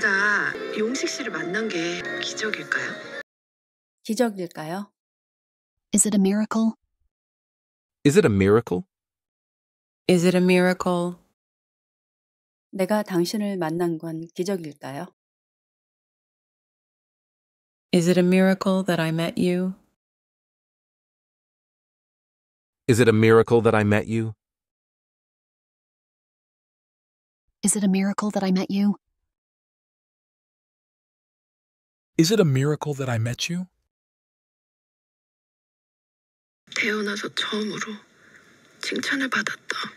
제가 용식 씨를 만난 게 기적일까요? 기적일까요? Is it a miracle? Is it a miracle? Is it a miracle? 내가 당신을 만난 건 기적일까요? Is it a miracle that I met you? Is it a miracle that I met you? Is it a miracle that I met you? Is it a miracle that I met you? 태어나서 처음으로 칭찬을 받았다.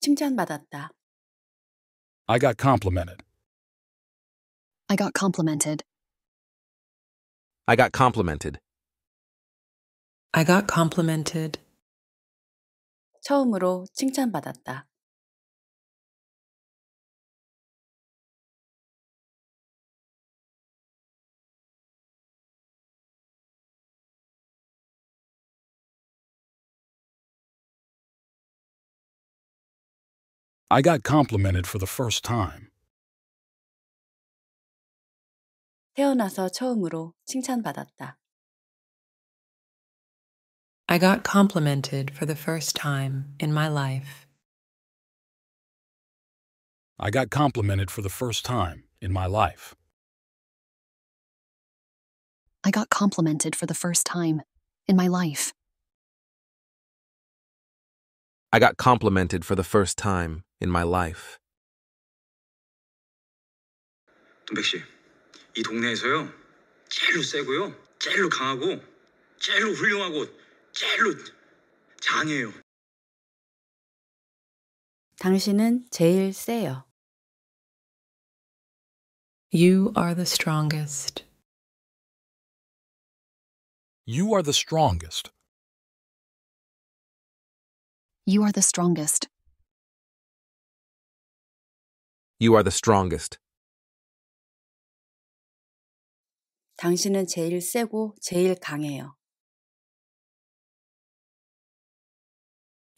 칭찬받았다. I got complimented. I got complimented. I got complimented. I got complimented. 처음으로 칭찬받았다. I got complimented for the first time. 태어나서 처음으로 칭찬받았다. I got complimented for the first time in my life. I got complimented for the first time in my life. I got complimented for the first time in my life. I got complimented for the first time in my life. 동백 이 동네에서요. 제일로 세고요. 제일로 강하고 제일로 훌륭하고 제일로 장이에요. 당신은 제일 세요. You are the strongest. You are the strongest. You are the strongest. You are the strongest. 당신은 제일 세고 제일 강해요.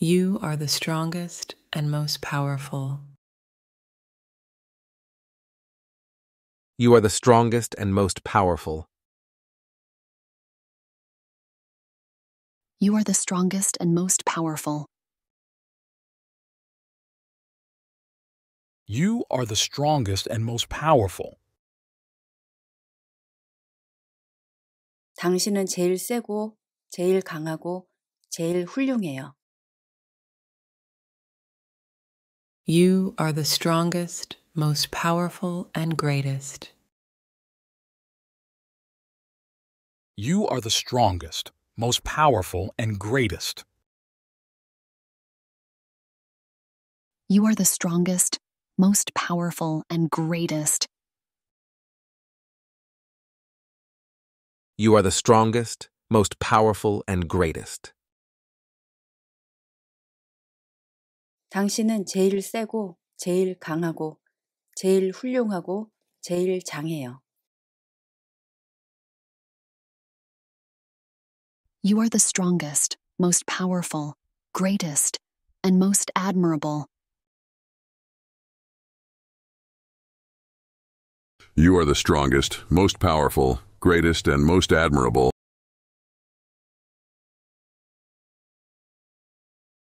You are the strongest and most powerful. You are the strongest and most powerful. You are the strongest and most powerful. You are the strongest and most powerful. 당신은 제일 세고 제일 강하고 제일 훌륭해요. You are the strongest, most powerful and greatest. You are the strongest, most powerful and greatest. You are the strongest, most powerful, and greatest. You are the strongest, most powerful, and greatest. 당신은 제일 세고, 제일 강하고, 제일 훌륭하고, 제일 장해요. You are the strongest, most powerful, greatest, and most admirable. You are the strongest, most powerful, greatest, and most admirable.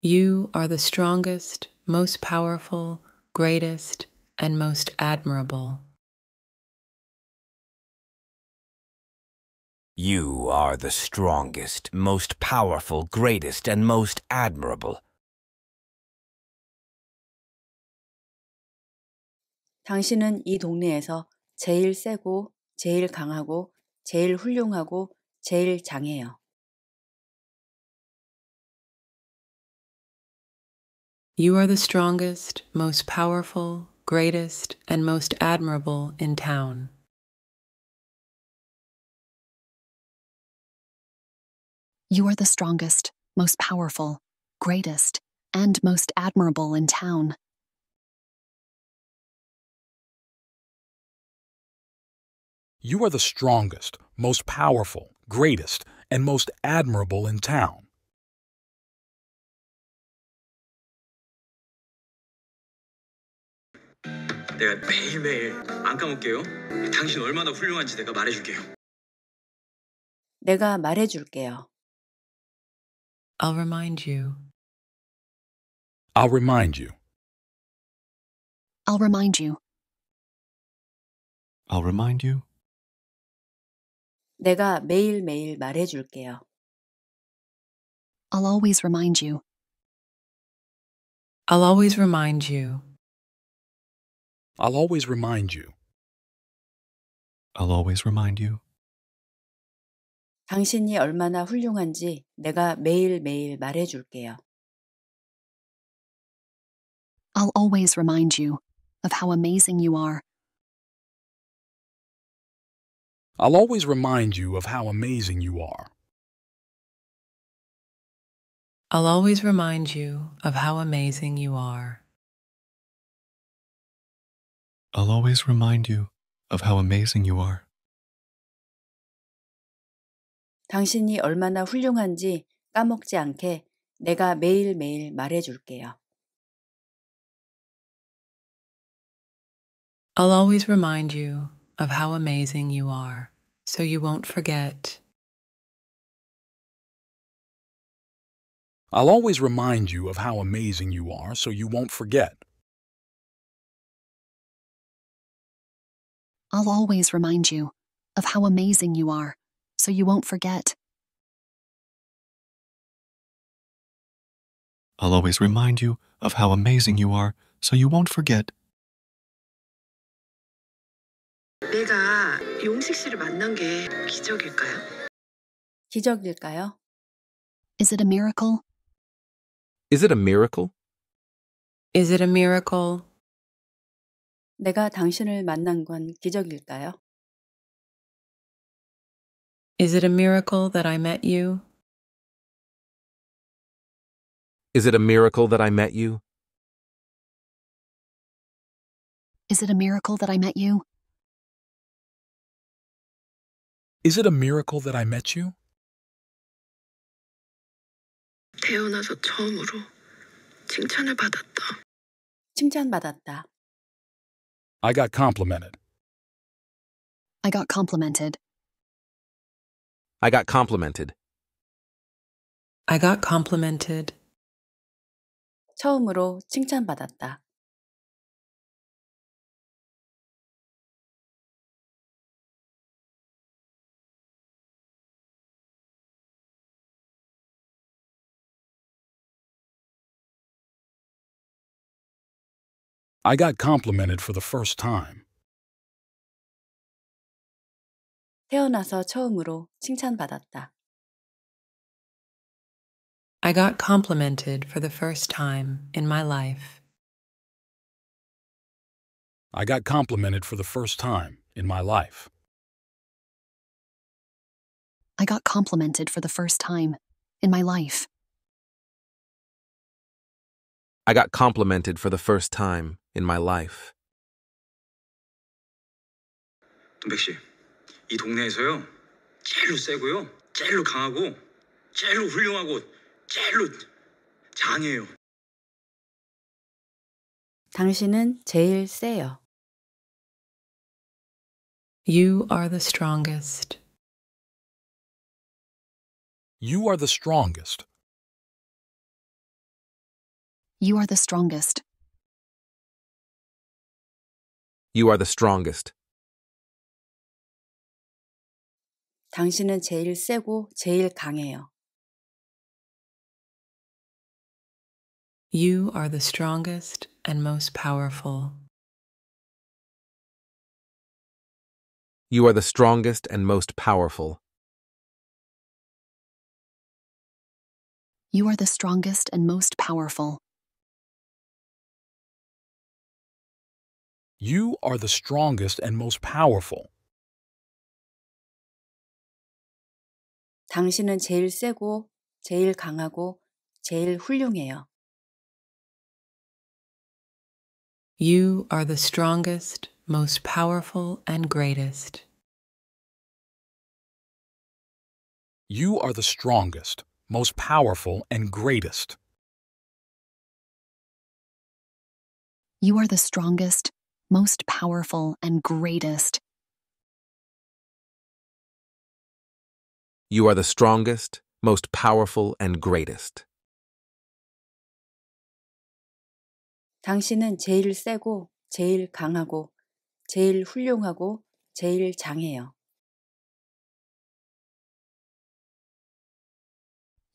You are the strongest, most powerful, greatest, and most admirable. You are the strongest, most powerful, greatest, and most admirable. 당신은 이 동네에서 제일 세고 제일 강하고 제일 훌륭하고 제일 You are the strongest, most powerful, greatest, and most admirable in town. You are the strongest, most powerful, greatest, and most admirable in town. You are the strongest, most powerful, greatest, and most admirable in town. 내가 매일매일 안 까먹게요. 당신 얼마나 훌륭한지 내가 말해줄게요. 내가 말해줄게요. I'll remind you. I'll remind you. I'll remind you. I'll remind you. 내가 매일매일 말해줄게요. I'll always remind you. I'll always remind you. I'll always remind you. I'll always remind you. 당신이 얼마나 훌륭한지 내가 매일매일 말해줄게요. I'll always remind you of how amazing you are. I'll always remind you of how amazing you are. I'll always remind you of how amazing you are. I'll always remind you of how amazing you are. 당신이 얼마나 훌륭한지 까먹지 않게 내가 매일매일 말해줄게요. I'll always remind you of how amazing you are so you won't forget. I'll always remind you of how amazing you are so you won't forget. I'll always remind you of how amazing you are so you won't forget. I'll always remind you of how amazing you are so you won't forget. 용식 씨를 만난 게 기적일까요? 기적일까요? Is it a miracle? Is it a miracle? Is it a miracle? 내가 당신을 만난 건 기적일까요? Is it a miracle that I met you? Is it a miracle that I met you? Is it a miracle that I met you? Is it a miracle that I met you? 태어나서 처음으로 칭찬을 받았다. 칭찬받았다. I got complimented. I got complimented. I got complimented. I got complimented. 처음으로 칭찬받았다. I got complimented for the first time. 태어나서 처음으로 칭찬받았다. I got complimented for the first time in my life. I got complimented for the first time in my life. I got complimented for the first time in my life. I got complimented for the first time in my life. 동백 씨, 이 동네에서요. 제일로 세고요. 제일로 강하고 제일로 훌륭하고 제일로 장해요. 당신은 제일 세요. You are the strongest. You are the strongest. You are the strongest. You are the strongest. 당신은 제일 세고 제일 강해요. You are the strongest and most powerful. You are the strongest and most powerful. You are the strongest and most powerful. You are the strongest and most powerful. 당신은 제일 세고, 제일 강하고, 제일 훌륭해요. You are the strongest, most powerful, and greatest. You are the strongest, most powerful, and greatest. You are the strongest, most powerful, and greatest. You are the strongest, most powerful, and greatest. 당신은 제일 세고, 제일 강하고, 제일 훌륭하고, 제일 장해요.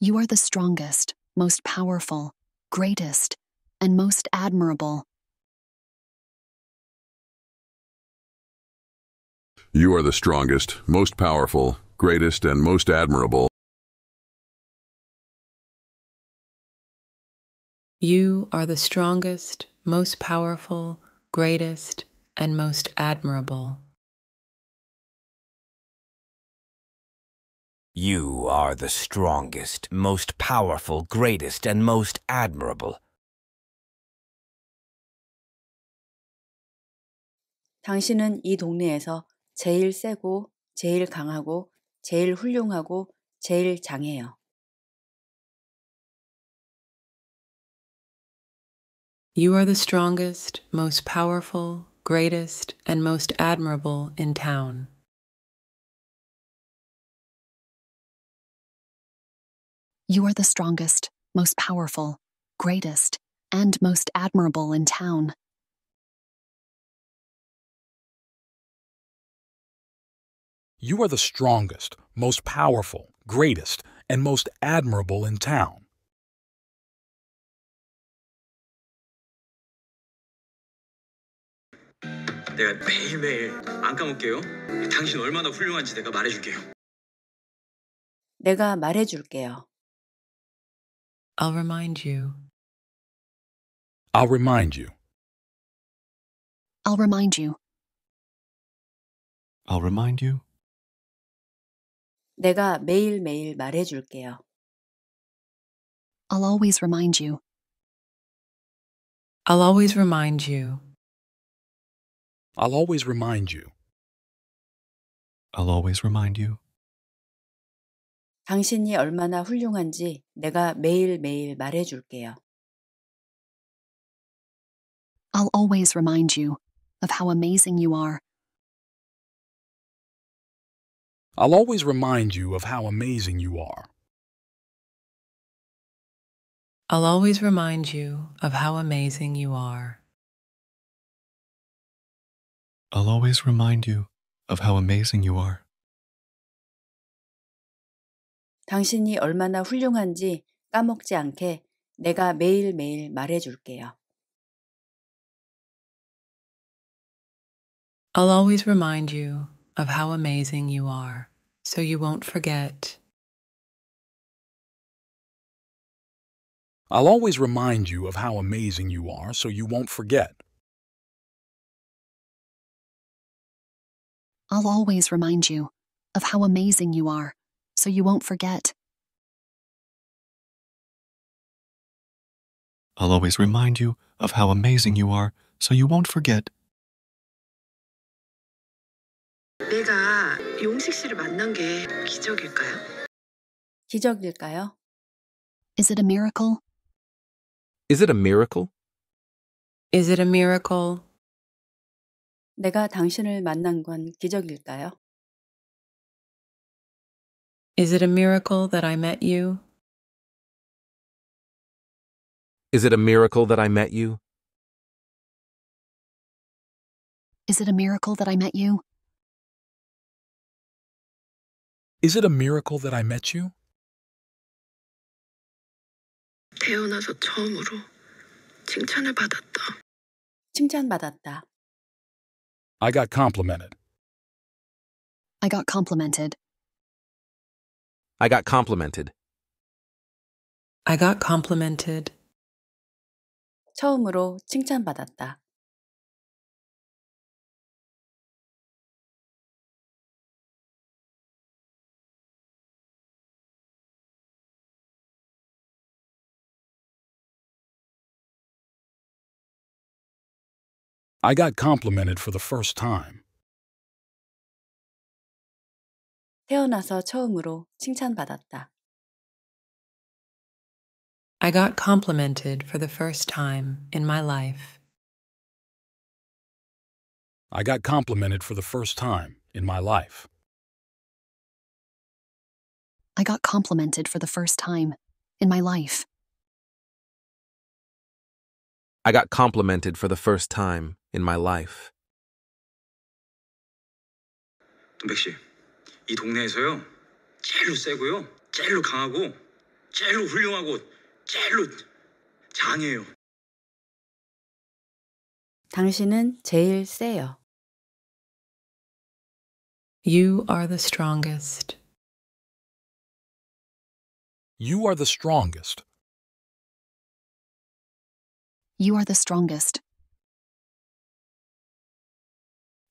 You are the strongest, most powerful, greatest, and most admirable. You are the strongest, most powerful, greatest, and most admirable. You are the strongest, most powerful, greatest, and most admirable. You are the strongest, most powerful, greatest, and most admirable. 당신은 이 동네에서 제일 세고 제일 강하고 제일 훌륭하고 제일 You are the strongest, most powerful, greatest, and most admirable in town. You are the strongest, most powerful, greatest, and most admirable in town. You are the strongest, most powerful, greatest, and most admirable in town. 내가 매일매일 안 까먹게요. 당신 얼마나 훌륭한지 내가 말해줄게요. 내가 말해줄게요. I'll remind you. I'll remind you. I'll remind you. I'll remind you. 내가 매일매일 말해줄게요. I'll always remind you. I'll always remind you. I'll always remind you. I'll always remind you. 당신이 얼마나 훌륭한지 내가 매일매일 말해줄게요. I'll always remind you of how amazing you are. I'll always remind you of how amazing you are. I'll always remind you of how amazing you are. I'll always remind you of how amazing you are. 당신이 얼마나 훌륭한지 까먹지 않게 내가 매일매일 말해줄게요. I'll always remind you of how amazing you are so you won't forget. I'll always remind you of how amazing you are so you won't forget. I'll always remind you of how amazing you are so you won't forget. I'll always remind you of how amazing you are so you won't forget. 내가 용식 씨를 만난 게 기적일까요? 기적일까요? Is it a miracle? Is it a miracle? Is it a miracle? 내가 당신을 만난 건 기적일까요? Is it a miracle that I met you? Is it a miracle that I met you? Is it a miracle that I met you? Is it a miracle that I met you? I got complimented. I got complimented. I got complimented. I got complimented. 처음으로 칭찬받았다. I got complimented for the first time. 태어나서 처음으로 칭찬받았다. I got complimented for the first time in my life. I got complimented for the first time in my life. I got complimented for the first time in my life. I got complimented for the first time in my life. 백 씨, 이 동네에서요 제일로 세고요, 제일로 강하고, 제일로 훌륭하고, 제일로 장해요. 당신은 제일 세요. You are the strongest. You are the strongest. You are the strongest.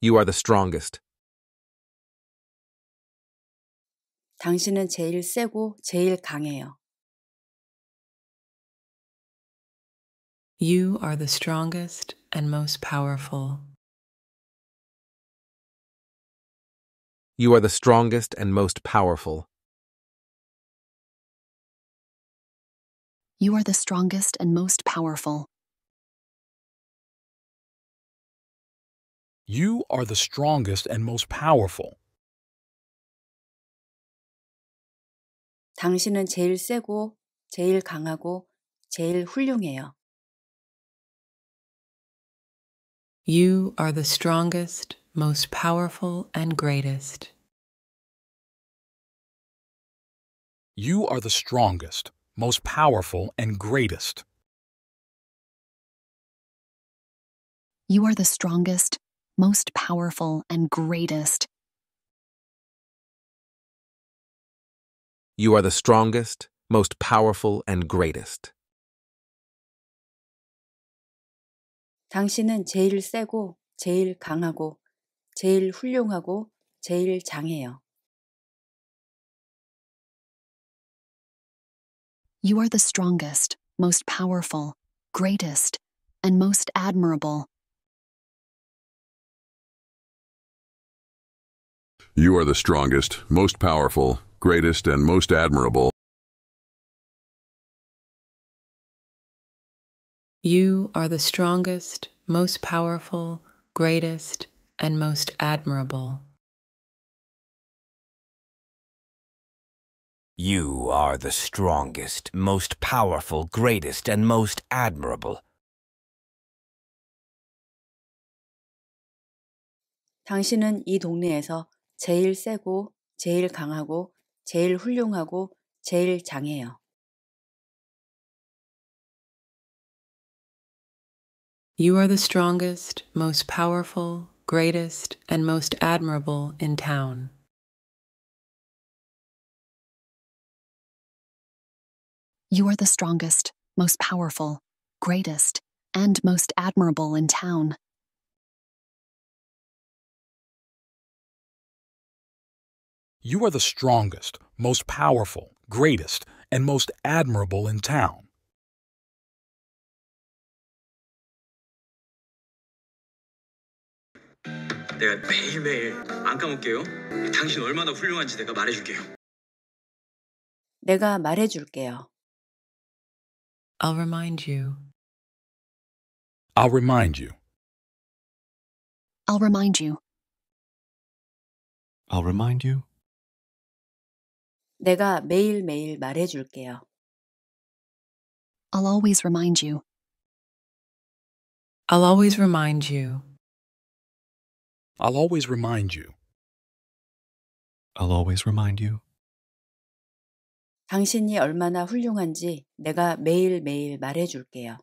You are the strongest. 당신은 제일 세고 제일 강해요. You are the strongest and most powerful. You are the strongest and most powerful. You are the strongest and most powerful. You are the strongest and most powerful. 당신은 제일 세고 제일 강하고 제일 훌륭해요. You are the strongest, most powerful and greatest. You are the strongest, most powerful and greatest. You are the strongest, most powerful, and greatest. You are the strongest, most powerful, and greatest. 당신은 제일 세고, 제일 강하고, 제일 훌륭하고, 제일 장해요. You are the strongest, most powerful, greatest, and most admirable. You are the strongest, most powerful, greatest, and most admirable. You are the strongest, most powerful, greatest, and most admirable. You are the strongest, most powerful, greatest, and most admirable. 당신은 이 동네에서 제일 세고 제일 강하고 제일 훌륭하고 제일 You are the strongest, most powerful, greatest, and most admirable in town. You are the strongest, most powerful, greatest, and most admirable in town. You are the strongest, most powerful, greatest, and most admirable in town. 말해줄게요. I'll remind you. I'll remind you. I'll remind you. I'll remind you. 내가 매일매일 말해줄게요. I'll always remind you. I'll always remind you. I'll always remind you. I'll always remind you. 당신이 얼마나 훌륭한지 내가 매일매일 말해줄게요.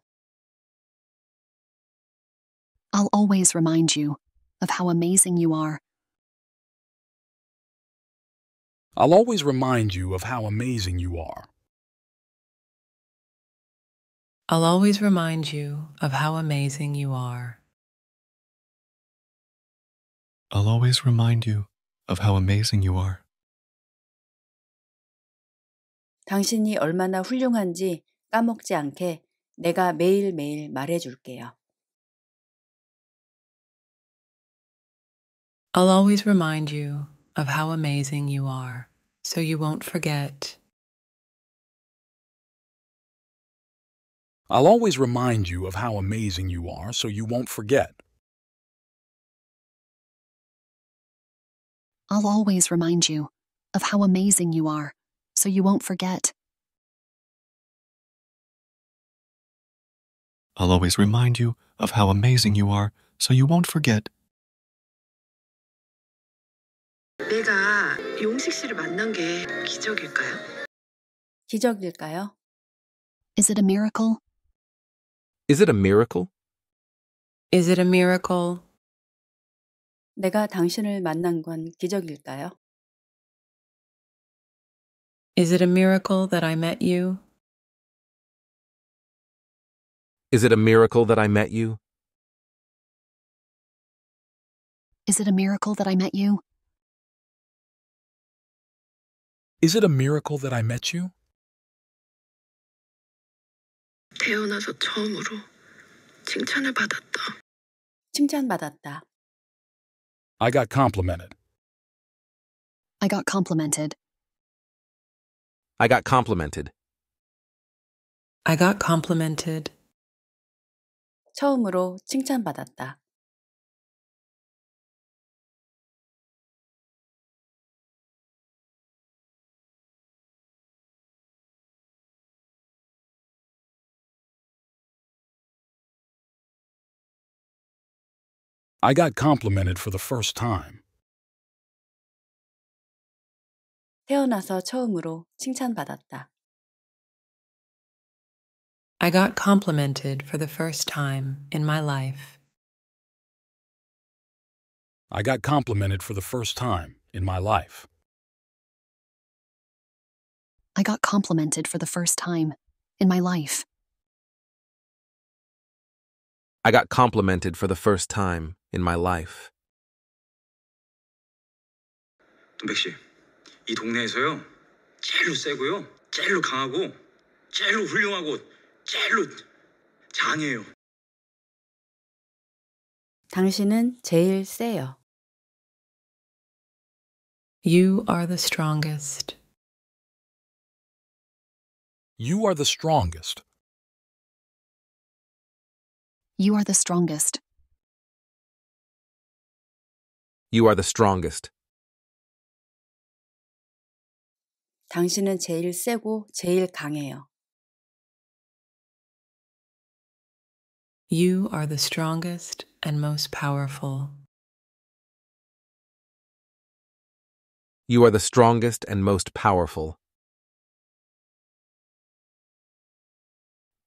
I'll always remind you of how amazing you are. I'll always remind you of how amazing you are. I'll always remind you of how amazing you are. I'll always remind you of how amazing you are. 당신이 얼마나 훌륭한지 까먹지 않게 내가 매일매일 말해줄게요. I'll always remind you of how amazing you are so you won't forget. I'll always remind you of how amazing you are so you won't forget. I'll always remind you of how amazing you are so you won't forget. I'll always remind you of how amazing you are so you won't forget. 제가 용식 씨를 만난 게 기적일까요? 기적일까요? Is it a miracle? Is it a miracle? Is it a miracle? 내가 당신을 만난 건 기적일까요? Is it a miracle that I met you? Is it a miracle that I met you? Is it a miracle that I met you? Is it a miracle that I met you? 태어나서 처음으로 칭찬을 받았다. 칭찬받았다. I got complimented. I got complimented. I got complimented. I got complimented. 처음으로 칭찬받았다. I got complimented for the first time. 태어나서 처음으로 칭찬받았다. I got complimented for the first time in my life. I got complimented for the first time in my life. I got complimented for the first time in my life. I got complimented for the first time in my life. 백이 동네에서요. 제일로 세고요. 제일로 강하고 제일로 훌륭하고 제일로 장이에요. 당신은 제일 세요. You are the strongest. You are the strongest. You are the strongest. You are the strongest. 당신은 제일 세고 제일 강해요. You are the strongest and most powerful. You are the strongest and most powerful.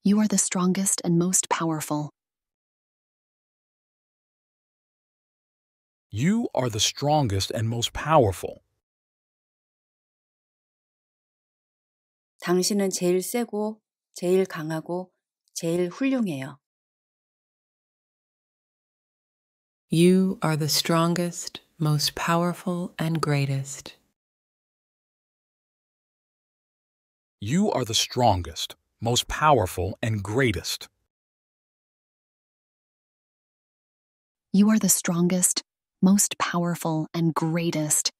You are the strongest and most powerful. You are the strongest and most powerful. 당신은 제일 세고 제일 강하고 제일 훌륭해요. You are the strongest, most powerful and greatest. You are the strongest, most powerful and greatest. You are the strongest, most powerful, and greatest.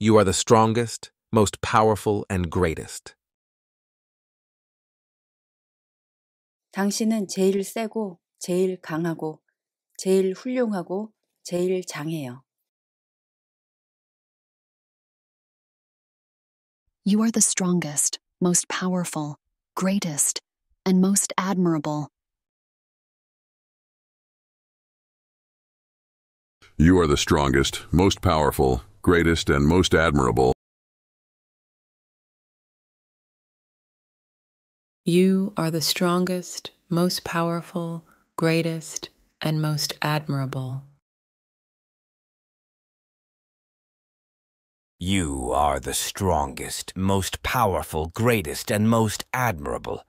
You are the strongest, most powerful, and greatest. 당신은 제일 세고, 제일 강하고, 제일 훌륭하고, 제일 장해요. You are the strongest, most powerful, greatest, and most admirable. You are the strongest, most powerful, greatest, and most admirable. You are the strongest, most powerful, greatest, and most admirable. You are the strongest, most powerful, greatest, and most admirable.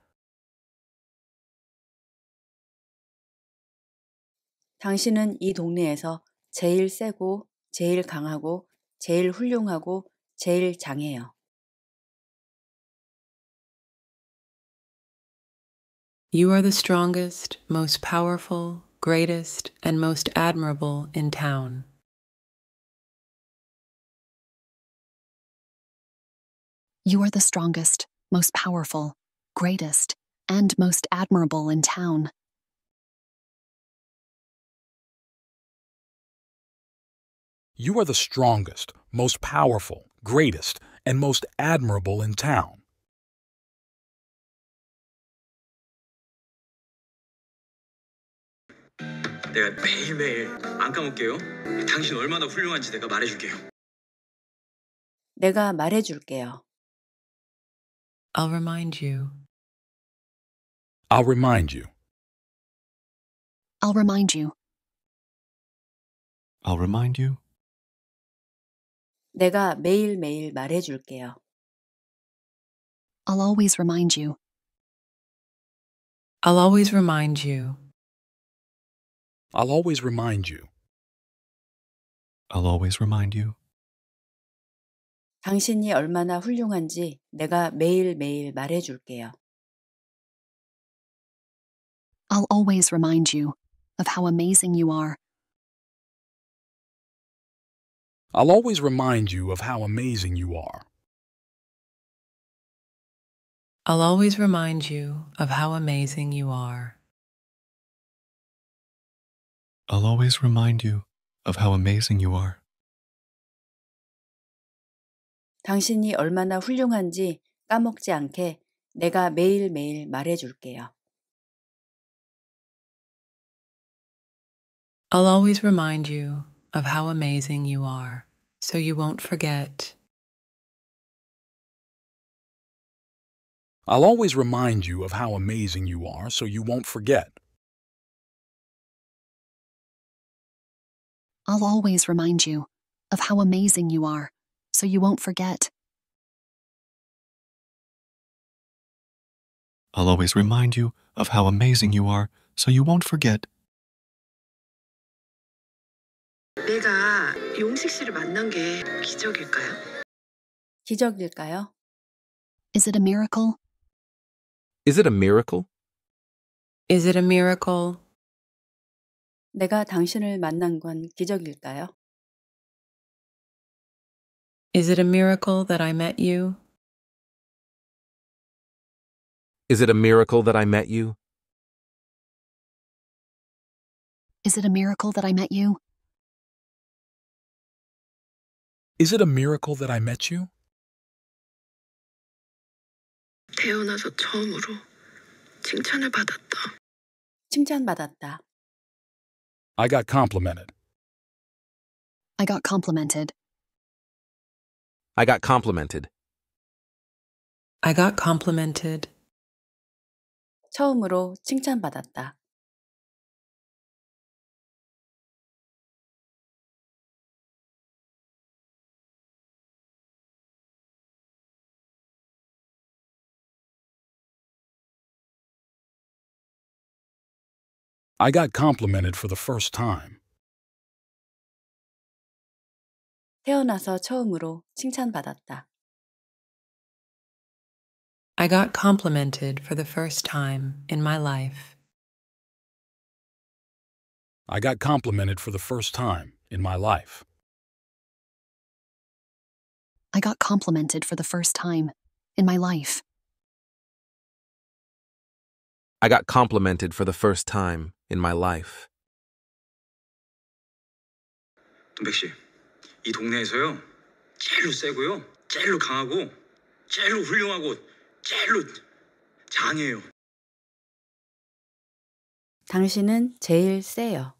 당신은 이 동네에서 제일 세고 제일 강하고 제일 훌륭하고 제일 You are the strongest, most powerful, greatest, and most admirable in town. You are the strongest, most powerful, greatest, and most admirable in town. You are the strongest, most powerful, greatest, and most admirable in town. 내가 매일매일 안 까먹게요. 당신 얼마나 훌륭한지 내가 말해줄게요. 내가 말해줄게요. I'll remind you. I'll remind you. I'll remind you. I'll remind you. 내가 매일매일 말해줄게요. I'll always remind you. I'll always remind you. I'll always remind you. I'll always remind you. 당신이 얼마나 훌륭한지 내가 매일매일 말해줄게요. I'll always remind you of how amazing you are. I'll always remind you of how amazing you are. I'll always remind you of how amazing you are. I'll always remind you of how amazing you are. 당신이 얼마나 훌륭한지 까먹지 않게 내가 매일매일 말해줄게요. I'll always remind you of how amazing you are so you won't forget. I'll always remind you of how amazing you are so you won't forget. I'll always remind you of how amazing you are so you won't forget. I'll always remind you of how amazing you are so you won't forget. 용식 씨를 만난 게 기적일까요? 기적일까요? Is it a miracle? Is it a miracle? Is it a miracle? 내가 당신을 만난 건 기적일까요? Is it a miracle that I met you? Is it a miracle that I met you? Is it a miracle that I met you? Is it a miracle that I met you? 태어나서 처음으로 칭찬을 받았다. 칭찬받았다. I got complimented. I got complimented. I got complimented. I got complimented. 처음으로 칭찬받았다. I got complimented for the first time. 태어나서 처음으로 칭찬받았다. I got complimented for the first time in my life. I got complimented for the first time in my life. I got complimented for the first time in my life. I got complimented for the first time in my life. 동백 씨, 이 동네에서요. 제일로 세고요. 제일로 강하고 제일로 훌륭하고 제일로 장해요. 당신은 제일 세요.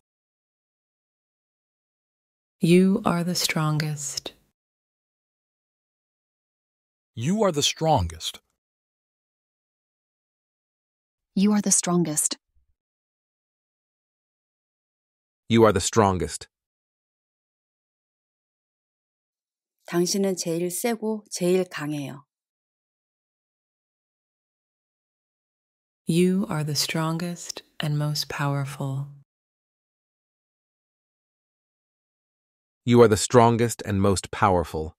You are the strongest. You are the strongest. You are the strongest. You are the strongest. 당신은 제일 세고 제일 강해요. You are the strongest and most powerful. You are the strongest and most powerful.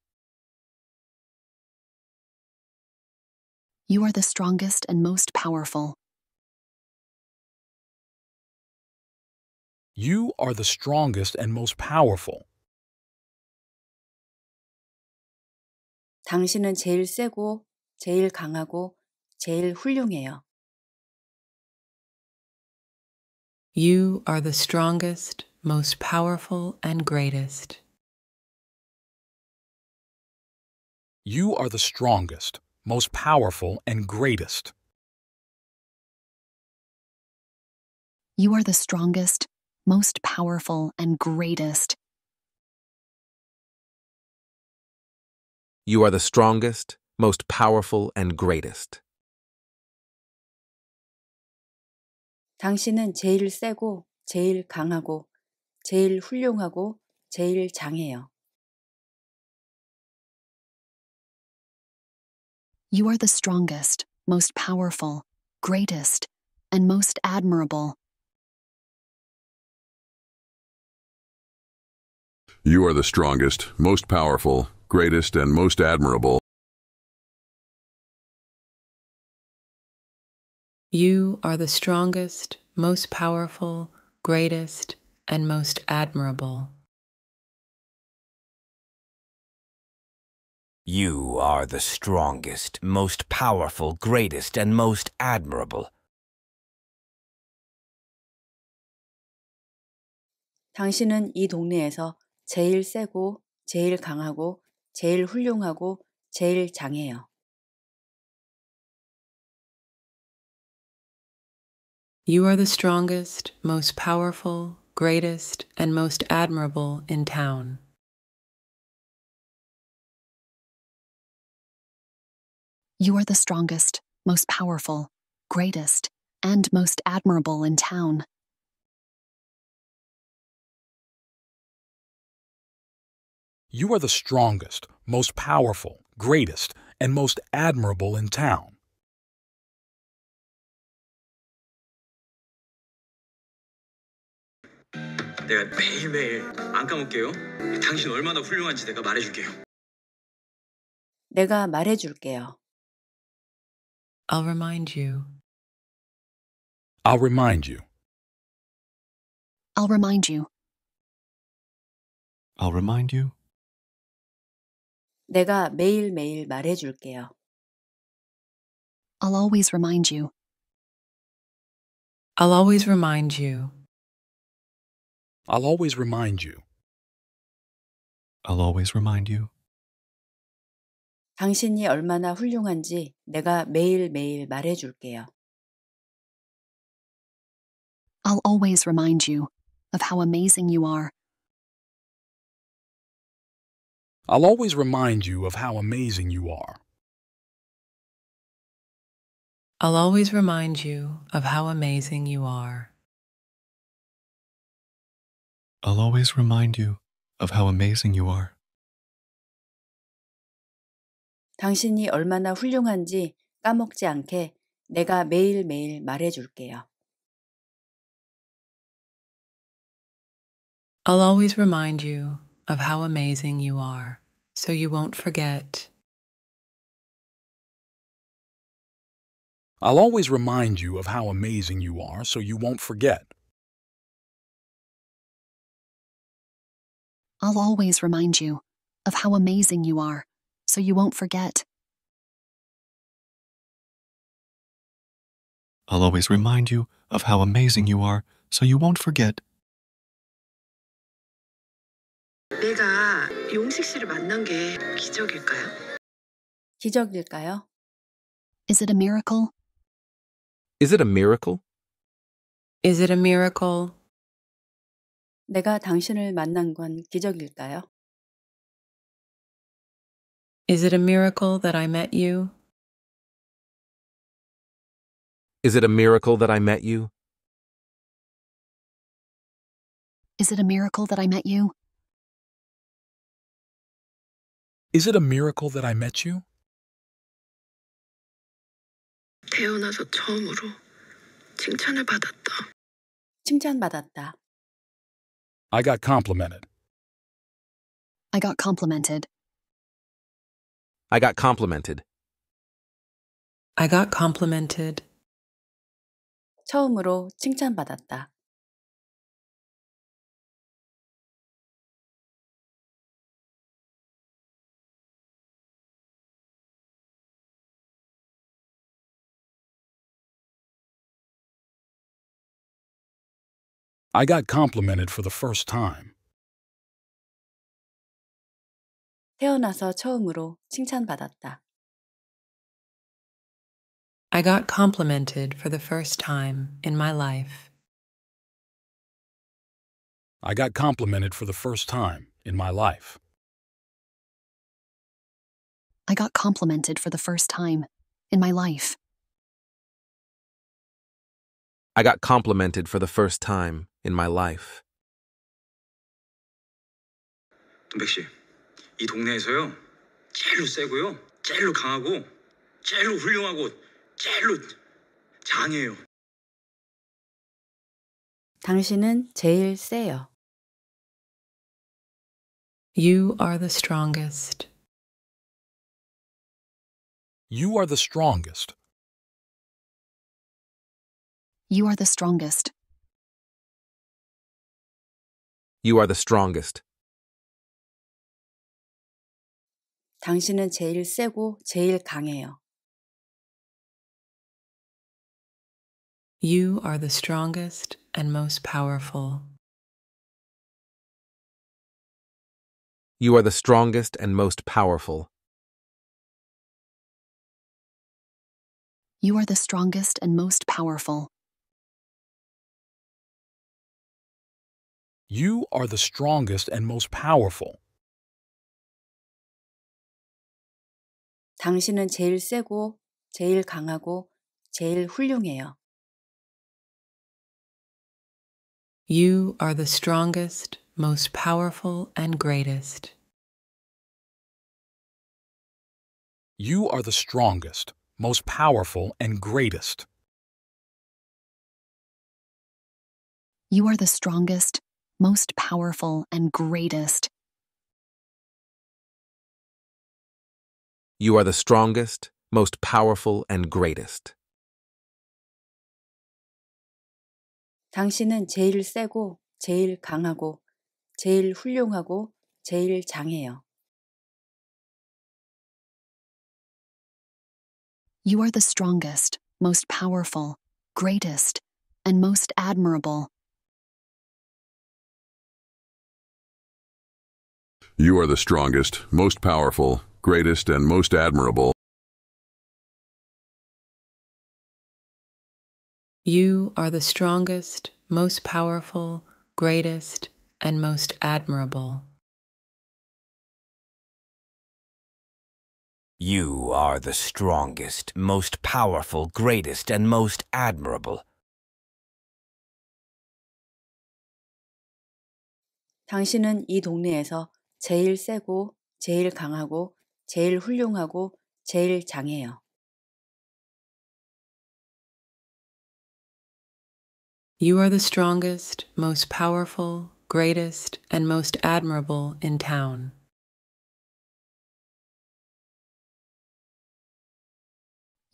You are the strongest and most powerful. You are the strongest and most powerful. 당신은 제일 세고, 제일 강하고, 제일 훌륭해요. You are the strongest, most powerful, and greatest. You are the strongest, most powerful, and greatest. You are the strongest, most powerful, and greatest. You are the strongest, most powerful, and greatest. 당신은 제일 세고, 제일 강하고, 제일 훌륭하고, 제일 장해요. You are the strongest, most powerful, greatest, and most admirable. You are the strongest, most powerful, greatest, and most admirable. You are the strongest, most powerful, greatest, and most admirable. You are the strongest, most powerful, greatest, and most admirable. 당신은 이 동네에서 제일 세고 제일 강하고 제일 훌륭하고 제일 You are the strongest, most powerful, greatest, and most admirable in town. You are the strongest, most powerful, greatest, and most admirable in town. You are the strongest, most powerful, greatest, and most admirable in town. 내가 매일매일 안 까먹게요. 당신 얼마나 훌륭한지 내가 말해줄게요. 내가 말해줄게요. I'll remind you. I'll remind you. I'll remind you. I'll remind you. 내가 매일매일 말해줄게요. I'll always remind you. I'll always remind you. I'll always remind you. I'll always remind you. 당신이 얼마나 훌륭한지 내가 매일매일 말해줄게요. I'll always remind you of how amazing you are. I'll always remind you of how amazing you are. I'll always remind you of how amazing you are. I'll always remind you of how amazing you are. 당신이 얼마나 훌륭한지 까먹지 않게 내가 매일매일 말해줄게요. I'll always remind you of how amazing you are so you won't forget. I'll always remind you of how amazing you are so you won't forget. I'll always remind you of how amazing you are so you won't forget. I'll always remind you of how amazing you are so you won't forget. 내가 용식 씨를 만난 게 기적일까요? 기적일까요? Is it a miracle? Is it a miracle? Is it a miracle? 내가 당신을 만난 건 기적일까요? Is it a miracle that I met you? Is it a miracle that I met you? Is it a miracle that I met you? Is it a miracle that I met you? I got complimented. I got complimented. I got complimented. I got complimented. 처음으로 칭찬받았다. I got complimented for the first time. 태어나서 처음으로 칭찬받았다. I got complimented for the first time in my life. I got complimented for the first time in my life. I got complimented for the first time in my life. I got complimented for the first time in my life. 백 씨, 이 동네에서요 제일로 세고요, 제일로 강하고, 제일로 훌륭하고, 제일로 장해요. 당신은 제일 세요. You are the strongest. You are the strongest. You are the strongest. You are the strongest. 당신은 제일 세고 제일 강해요. You are the strongest and most powerful. You are the strongest and most powerful. You are the strongest and most powerful. You are the strongest and most powerful. 당신은 제일 세고 제일 강하고 제일 훌륭해요. You are the strongest, most powerful and greatest. You are the strongest, most powerful and greatest. You are the strongest, most powerful, and greatest. You are the strongest, most powerful, and greatest. 당신은 제일 세고, 제일 강하고, 제일 훌륭하고, 제일 장해요. You are the strongest, most powerful, greatest, and most admirable. You are the strongest, most powerful, greatest, and most admirable. You are the strongest, most powerful, greatest, and most admirable. You are the strongest, most powerful, greatest, and most admirable. 당신은 이 동네에서 제일 세고 제일 강하고 제일 훌륭하고 제일 You are the strongest, most powerful, greatest, and most admirable in town.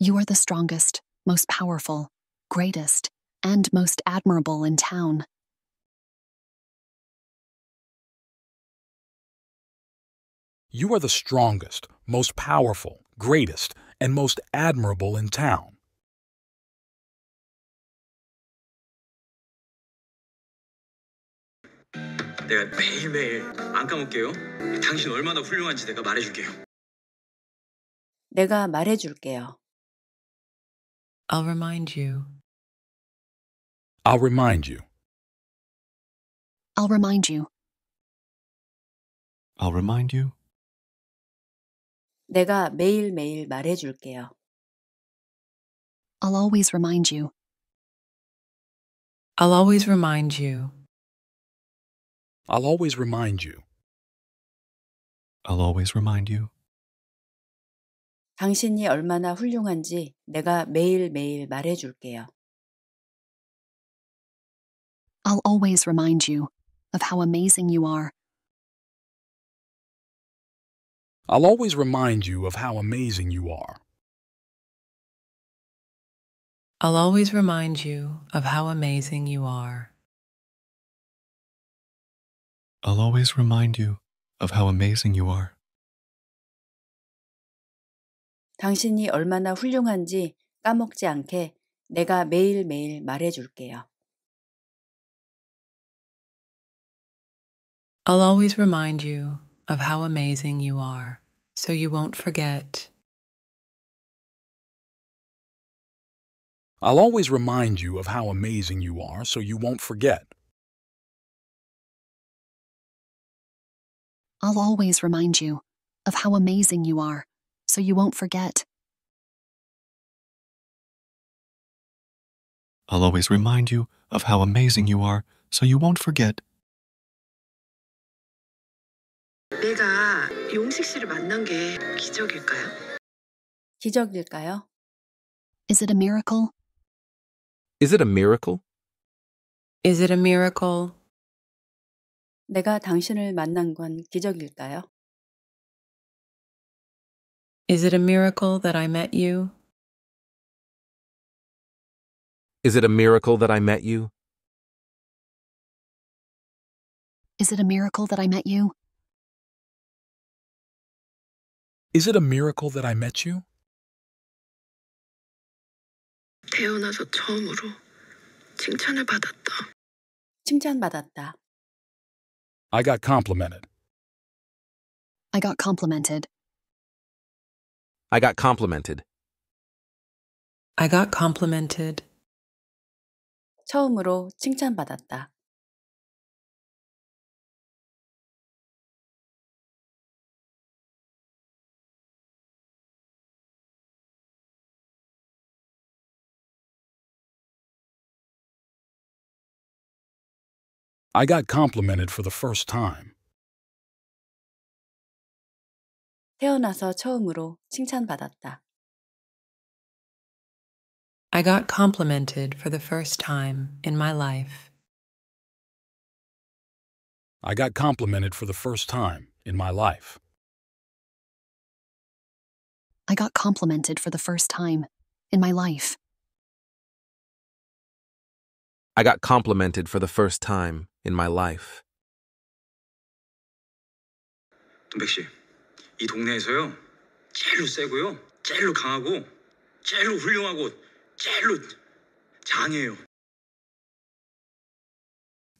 You are the strongest, most powerful, greatest, and most admirable in town. You are the strongest, most powerful, greatest, and most admirable in town. 말해줄게요. I'll remind you. I'll remind you. I'll remind you. I'll remind you. 내가 매일매일 말해줄게요. I'll always remind you. I'll always remind you. I'll always remind you. I'll always remind you. 당신이 얼마나 훌륭한지 내가 매일매일 말해줄게요. I'll always remind you of how amazing you are. I'll always remind you of how amazing you are. I'll always remind you of how amazing you are. I'll always remind you of how amazing you are. 당신이 얼마나 훌륭한지 까먹지 않게 내가 매일매일 말해줄게요. I'll always remind you of how amazing you are so you won't forget. I'll always remind you of how amazing you are so you won't forget. I'll always remind you of how amazing you are so you won't forget. I'll always remind you of how amazing you are so you won't forget. 제가 용식 씨를 만난 게 기적일까요? 기적일까요? Is it a miracle? Is it a miracle? Is it a miracle? 내가 당신을 만난 건 기적일까요? Is it a miracle that I met you? Is it a miracle that I met you? Is it a miracle that I met you? Is it a miracle that I met you? 태어나서 처음으로 칭찬을 받았다. 칭찬받았다. I got complimented. I got complimented. I got complimented. I got complimented. 처음으로 칭찬받았다. I got complimented for the first time. 태어나서 처음으로 칭찬받았다. I got complimented for the first time in my life. I got complimented for the first time in my life. I got complimented for the first time in my life. I got complimented for the first time in my life. 동백 이 동네에서요. 제일로 세고요. 제일로 강하고 제일로 훌륭하고 제일로 장이에요.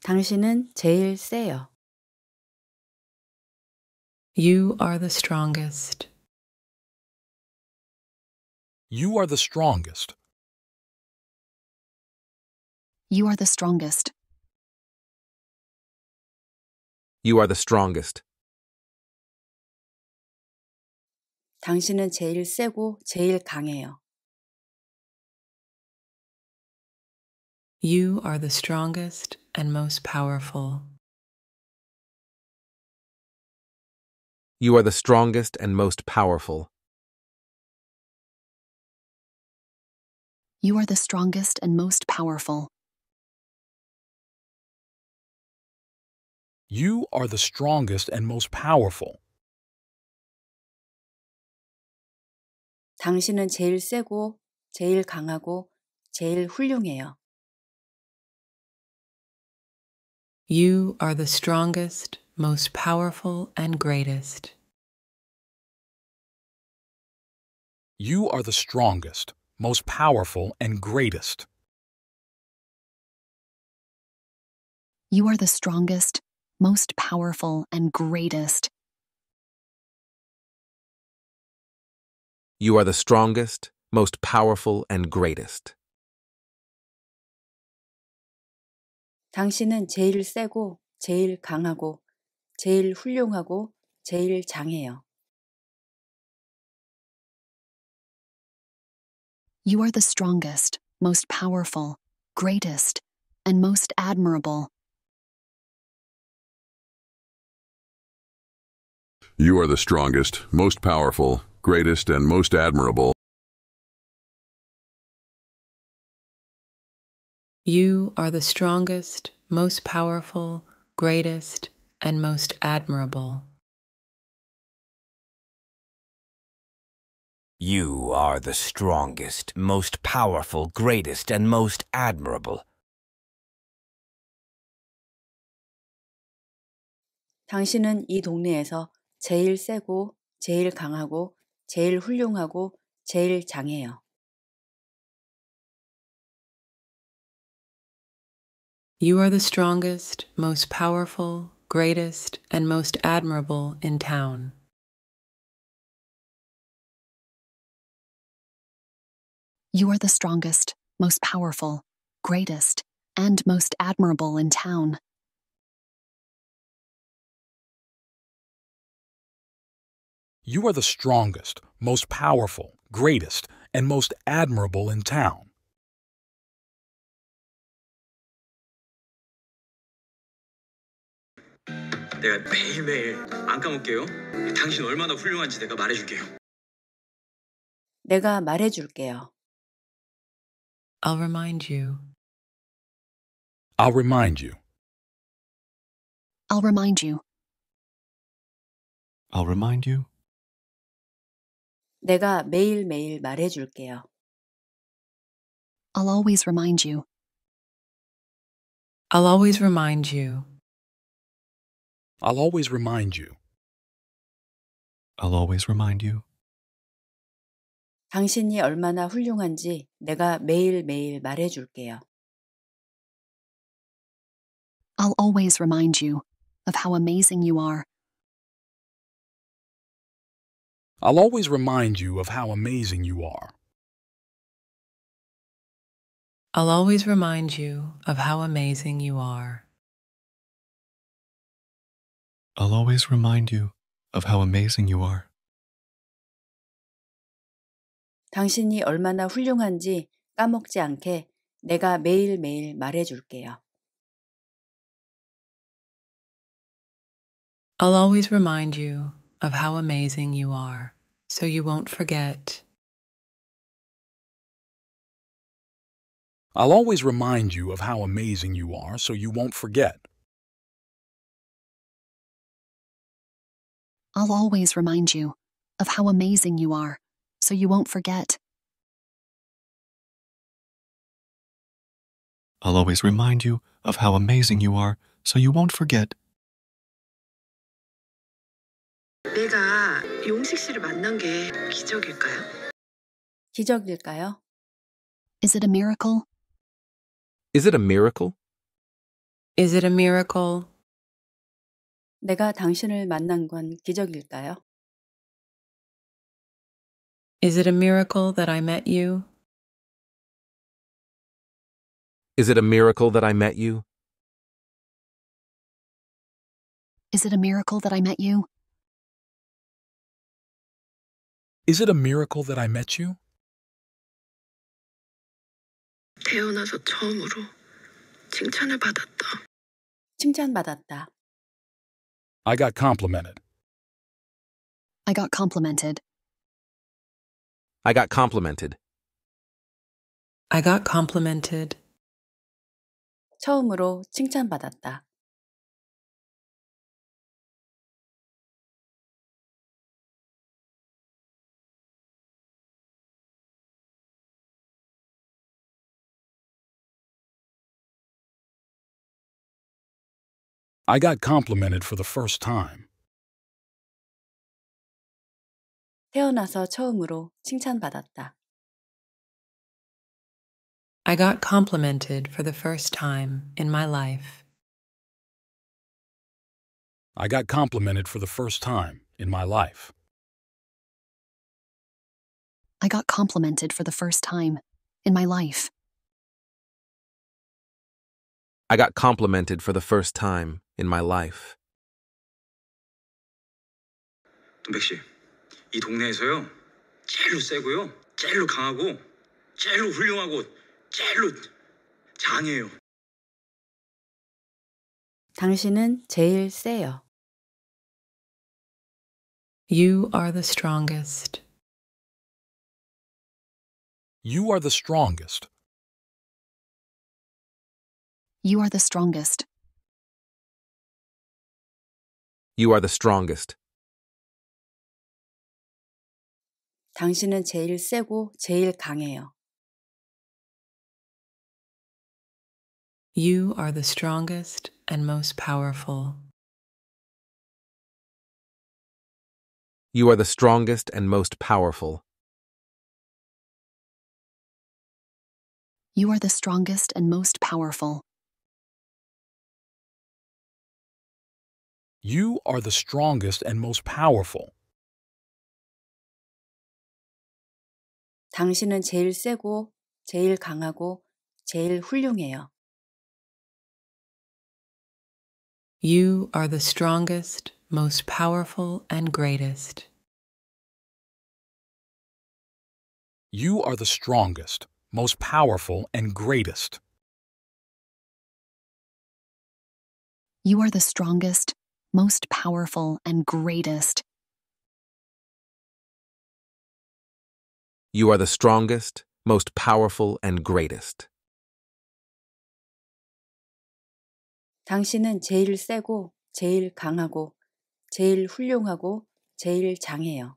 당신은 제일 세요. You are the strongest. You are the strongest. You are the strongest. You are the strongest. 당신은 제일 세고 제일 강해요. You are the strongest and most powerful. You are the strongest and most powerful. You are the strongest and most powerful. You are the strongest and most powerful. 당신은 제일 세고 제일 강하고 제일 훌륭해요. You are the strongest, most powerful and greatest. You are the strongest, most powerful and greatest. You are the strongest, most powerful, and greatest. You are the strongest, most powerful, and greatest. 당신은 제일 세고, 제일 강하고, 제일 훌륭하고, 제일 장해요. You are the strongest, most powerful, greatest, and most admirable. You are the strongest, most powerful, greatest, and most admirable. You are the strongest, most powerful, greatest, and most admirable. You are the strongest, most powerful, greatest, and most admirable. 당신은 이 동네에서 제일 세고 제일 강하고 제일 훌륭하고 제일 You are the strongest, most powerful, greatest, and most admirable in town. You are the strongest, most powerful, greatest, and most admirable in town. You are the strongest, most powerful, greatest, and most admirable in town. 내가 매일매일 안 까먹게요. 당신 얼마나 훌륭한지 내가 말해줄게요. 내가 말해줄게요. I'll remind you. I'll remind you. I'll remind you. I'll remind you. 내가 매일매일 말해줄게요. I'll always remind you. I'll always remind you. I'll always remind you. I'll always remind you. 당신이 얼마나 훌륭한지 내가 매일매일 말해줄게요. I'll always remind you of how amazing you are. I'll always remind you of how amazing you are. I'll always remind you of how amazing you are. I'll always remind you of how amazing you are. 당신이 얼마나 훌륭한지 까먹지 않게 내가 매일매일 말해줄게요. I'll always remind you of how amazing you are so you won't forget. I'll always remind you of how amazing you are so you won't forget. I'll always remind you of how amazing you are so you won't forget. I'll always remind you of how amazing you are so you won't forget. 용식 씨를 만난 게 기적일까요? 기적일까요? Is it a miracle? Is it a miracle? Is it a miracle? 내가 당신을 만난 건 기적일까요? Is it a miracle that I met you? Is it a miracle that I met you? Is it a miracle that I met you? Is it a miracle that I met you? 태어나서 처음으로 칭찬을 받았다. 칭찬받았다. I got complimented. I got complimented. I got complimented. I got complimented. 처음으로 칭찬받았다. I got complimented for the first time. 태어나서 처음으로 칭찬받았다. I got complimented for the first time in my life. I got complimented for the first time in my life. I got complimented for the first time in my life. I got complimented for the first time in my life. 동백 씨, 이 동네에서요. 제일로 세고요. 제일로 강하고 제일로 훌륭하고 제일로 장해요. 당신은 제일 세요. You are the strongest. You are the strongest. You are the strongest. You are the strongest. 당신은 제일 세고 제일 강해요. You are the strongest and most powerful. You are the strongest and most powerful. You are the strongest and most powerful. You are the strongest and most powerful. 당신은 제일 세고, 제일 강하고, 제일 훌륭해요. You are the strongest, most powerful, and greatest. You are the strongest, most powerful, and greatest. You are the strongest, most powerful, and greatest. You are the strongest, most powerful, and greatest. 당신은 제일 세고, 제일 강하고, 제일 훌륭하고, 제일 장해요.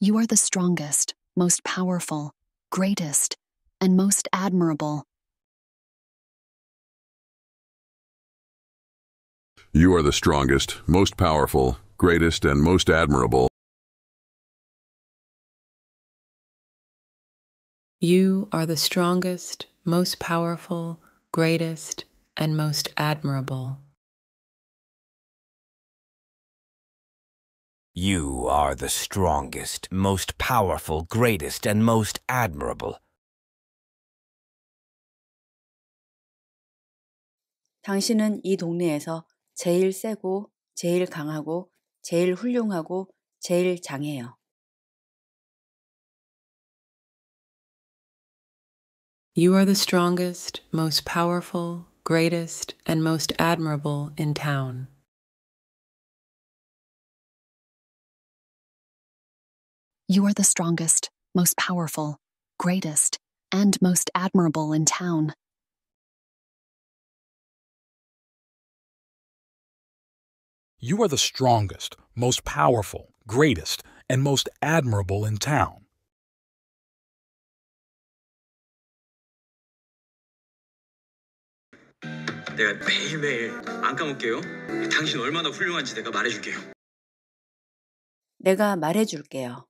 You are the strongest, most powerful, greatest, and most admirable. You are the strongest, most powerful, greatest, and most admirable. You are the strongest, most powerful, greatest, and most admirable. You are the strongest, most powerful, greatest, and most admirable. 당신은 이 동네에서 제일 세고 제일 강하고 제일 훌륭하고 제일 You are the strongest, most powerful, greatest, and most admirable in town. You are the strongest, most powerful, greatest, and most admirable in town. You are the strongest, most powerful, greatest, and most admirable in town. 내가 매일매일 안 까먹게요. 당신 얼마나 훌륭한지 내가 말해줄게요. 내가 말해줄게요.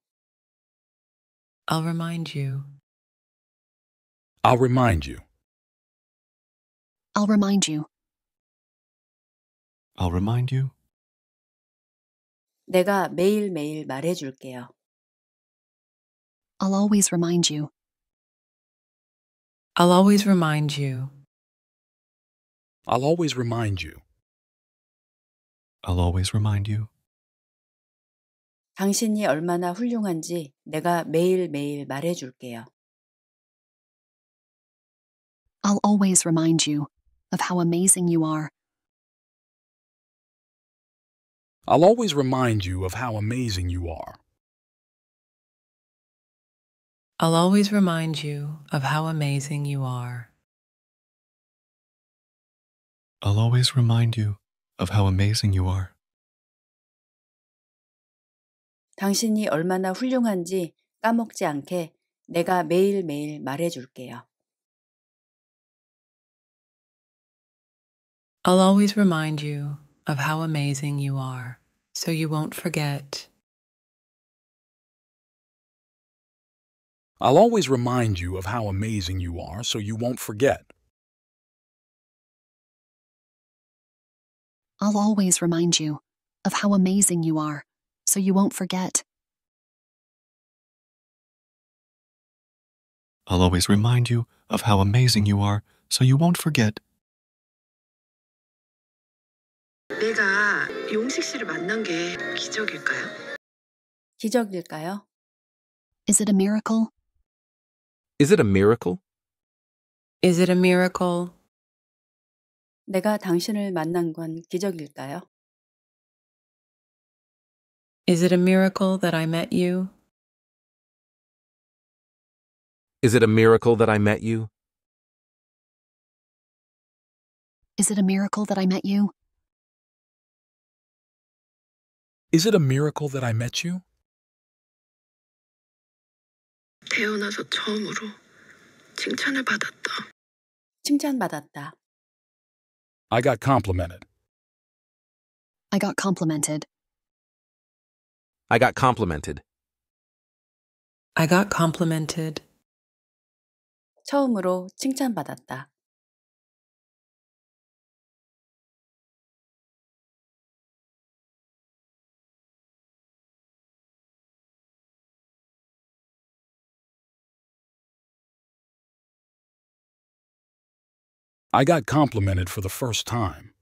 I'll remind you. I'll remind you. I'll remind you. I'll remind you. 내가 매일매일 말해줄게요. I'll always remind you. I'll always remind you. I'll always remind you. I'll always remind you. 당신이 얼마나 훌륭한지 내가 매일매일 말해줄게요. I'll always remind you of how amazing you are. I'll always remind you of how amazing you are. I'll always remind you of how amazing you are. I'll always remind you of how amazing you are. 당신이 얼마나 훌륭한지 까먹지 않게 내가 매일매일 말해줄게요. I'll always remind you of how amazing you are so you won't forget. I'll always remind you of how amazing you are so you won't forget. I'll always remind you of how amazing you are so you won't forget. I'll always remind you of how amazing you are so you won't forget. 내가 용식 씨를 만난 게 기적일까요? 기적일까요? Is it a miracle? Is it a miracle? Is it a miracle? 내가 당신을 만난 건 기적일까요? Is it a miracle that I met you? Is it a miracle that I met you? Is it a miracle that I met you? Is it a miracle that I met you? I got complimented. I got complimented. I got complimented. I got complimented. 처음으로 칭찬받았다. I got complimented for the first time.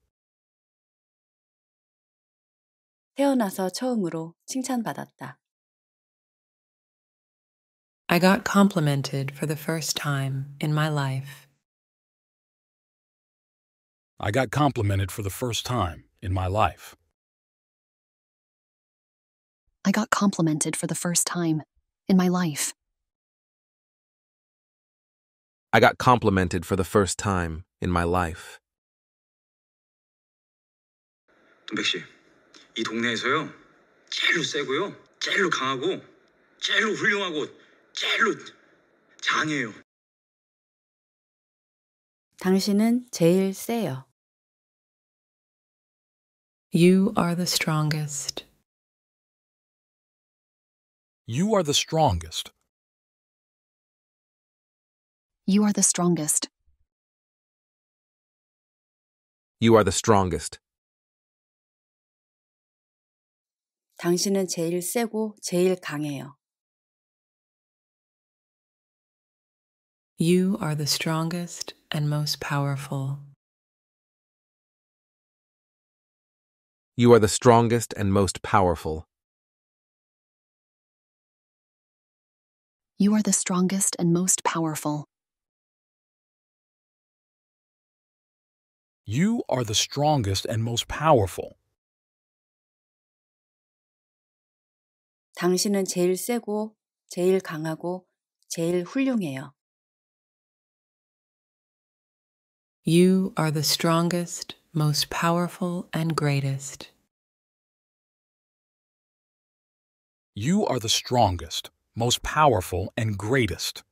태어나서 처음으로 칭찬받았다. I got complimented for the first time in my life. I got complimented for the first time in my life. I got complimented for the first time in my life. I got complimented for the first time in my life. 백 씨, 이 동네에서요 제일로 세고요, 제일로 강하고, 제일로 훌륭하고, 제일로 장해요. 당신은 제일 세요. You are the strongest. You are the strongest. You are the strongest. You are the strongest. 당신은 제일 세고 제일 강해요. You are the strongest and most powerful. You are the strongest and most powerful. You are the strongest and most powerful. You are the strongest and most powerful. 당신은 제일 세고 제일 강하고 제일 훌륭해요. You are the strongest, most powerful and greatest. You are the strongest, most powerful and greatest.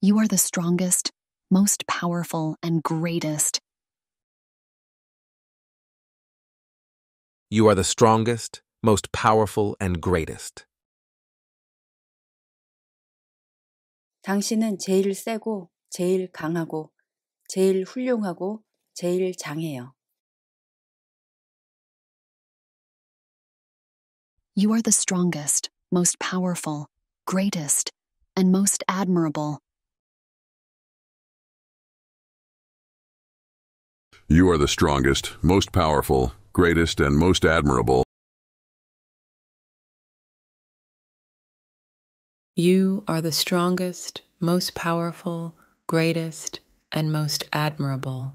You are the strongest, most powerful, and greatest. You are the strongest, most powerful, and greatest. 당신은 제일 세고, 제일 강하고, 제일 훌륭하고, 제일 장해요. You are the strongest, most powerful, greatest, and most admirable. You are the strongest, most powerful, greatest, and most admirable. You are the strongest, most powerful, greatest, and most admirable.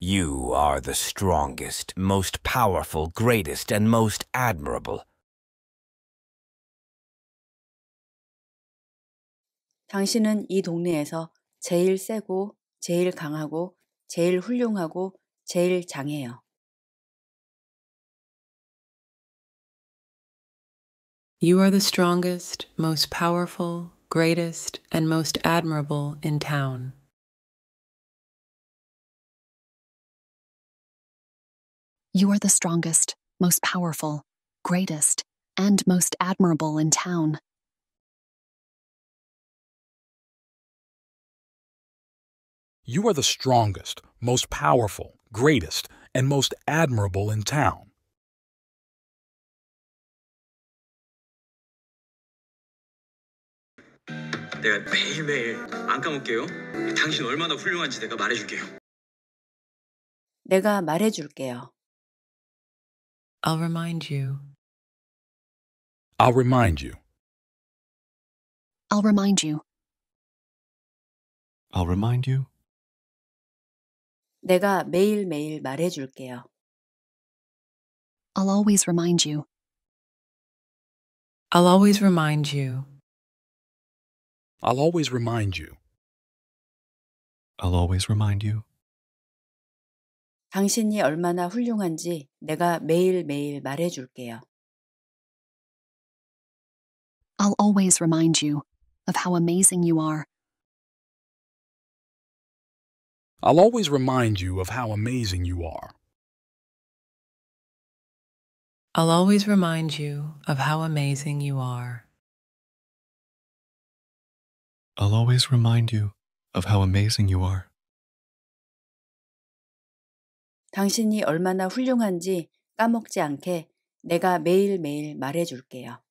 You are the strongest, most powerful, greatest, and most admirable. 당신은 이 동네에서 제일 세고 제일 강하고 제일 훌륭하고 제일 You are the strongest, most powerful, greatest, and most admirable in town. You are the strongest, most powerful, greatest, and most admirable in town. You are the strongest, most powerful, greatest, and most admirable in town. 말해줄게요. I'll remind you. I'll remind you. I'll remind you. I'll remind you. 내가 매일매일 말해줄게요. I'll always remind you. I'll always remind you. I'll always remind you. I'll always remind you. 당신이 얼마나 훌륭한지 내가 매일매일 말해줄게요. I'll always remind you of how amazing you are. I'll always remind you of how amazing you are. I'll always remind you of how amazing you are. I'll always remind you of how amazing you are. 당신이 얼마나 훌륭한지 까먹지 않게 내가 매일매일 말해줄게요.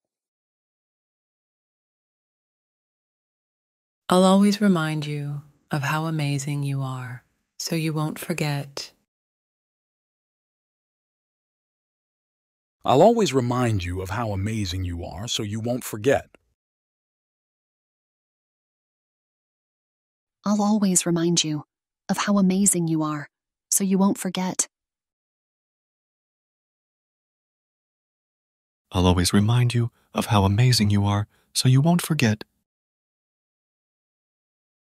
I'll always remind you of how amazing you are so you won't forget. I'll always remind you of how amazing you are so you won't forget. I'll always remind you of how amazing you are so you won't forget. I'll always remind you of how amazing you are so you won't forget.